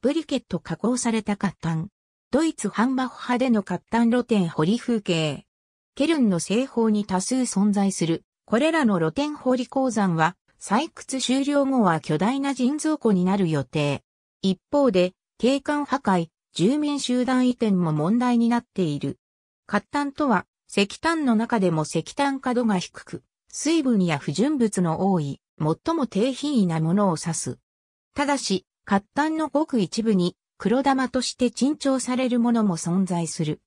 ブリケット加工されたカッドイツハンバッハでのカッ露天露り堀風景。ケルンの西方に多数存在する、これらの露天掘り鉱山は、採掘終了後は巨大な人造庫になる予定。一方で、景観破壊、住民集団移転も問題になっている。活炭とは、石炭の中でも石炭角度が低く、水分や不純物の多い、最も低品位なものを指す。ただし、末端のごく一部に黒玉として珍重されるものも存在する。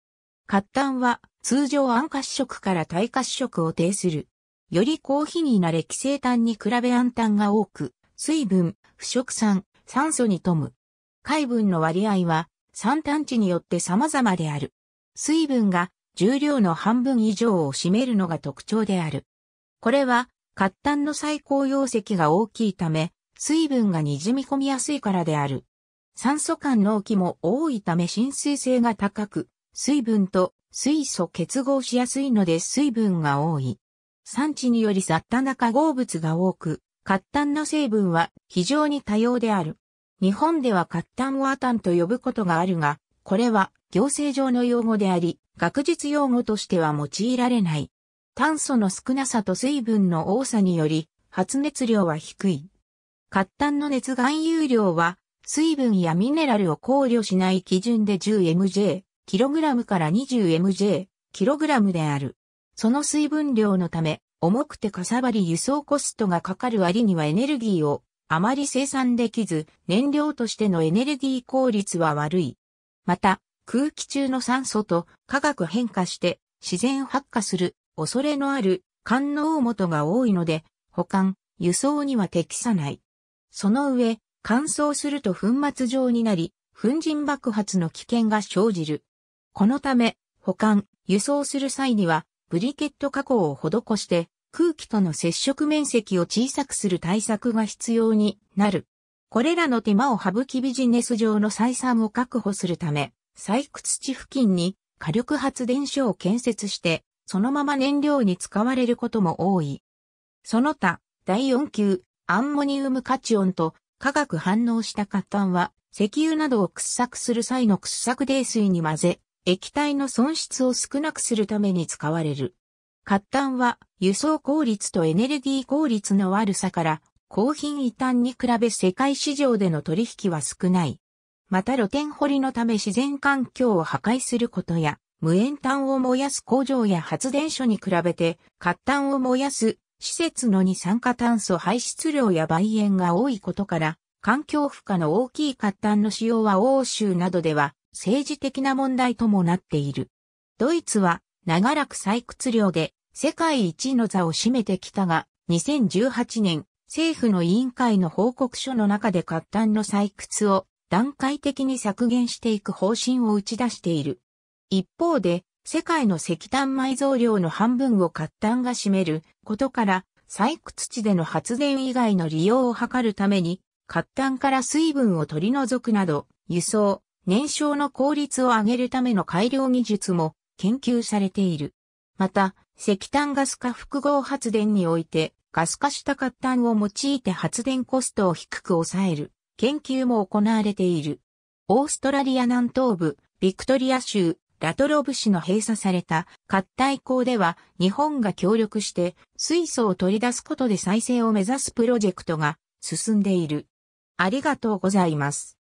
末端は通常暗褐色から耐褐色を呈する。より高比になれ寄生炭に比べ暗炭が多く、水分、腐食酸、酸素に富む。海分の割合は酸炭地によって様々である。水分が重量の半分以上を占めるのが特徴である。これは、活炭の最高容積が大きいため、水分が滲み込みやすいからである。酸素間のきも多いため浸水性が高く、水分と水素結合しやすいので水分が多い。産地により雑多な化合物が多く、活炭の成分は非常に多様である。日本では活炭をアタンと呼ぶことがあるが、これは行政上の用語であり、学術用語としては用いられない。炭素の少なさと水分の多さにより、発熱量は低い。活炭の熱含有量は、水分やミネラルを考慮しない基準で 10mj、kg から 20mj、kg である。その水分量のため、重くてかさばり輸送コストがかかる割にはエネルギーをあまり生産できず、燃料としてのエネルギー効率は悪い。また、空気中の酸素と化学変化して自然発火する恐れのある肝能元が多いので、保管、輸送には適さない。その上、乾燥すると粉末状になり、粉塵爆発の危険が生じる。このため、保管、輸送する際には、ブリケット加工を施して、空気との接触面積を小さくする対策が必要になる。これらの手間を省きビジネス上の採算を確保するため、採掘地付近に火力発電所を建設して、そのまま燃料に使われることも多い。その他、第4級、アンモニウムカチオンと化学反応した活炭は、石油などを掘削する際の掘削泥水に混ぜ、液体の損失を少なくするために使われる。活炭は輸送効率とエネルギー効率の悪さから、高品異端に比べ世界市場での取引は少ない。また露天掘りのため自然環境を破壊することや、無塩炭を燃やす工場や発電所に比べて、活炭を燃やす施設の二酸化炭素排出量や倍煙が多いことから、環境負荷の大きい活炭の使用は欧州などでは政治的な問題ともなっている。ドイツは長らく採掘量で世界一の座を占めてきたが、2018年政府の委員会の報告書の中で活炭の採掘を段階的に削減していく方針を打ち出している。一方で、世界の石炭埋蔵量の半分を活炭が占めることから、採掘地での発電以外の利用を図るために、活炭から水分を取り除くなど、輸送、燃焼の効率を上げるための改良技術も研究されている。また、石炭ガス化複合発電において、ガス化した活炭を用いて発電コストを低く抑える研究も行われている。オーストラリア南東部、ビクトリア州、ラトロブ市の閉鎖された褐体港では日本が協力して水素を取り出すことで再生を目指すプロジェクトが進んでいる。ありがとうございます。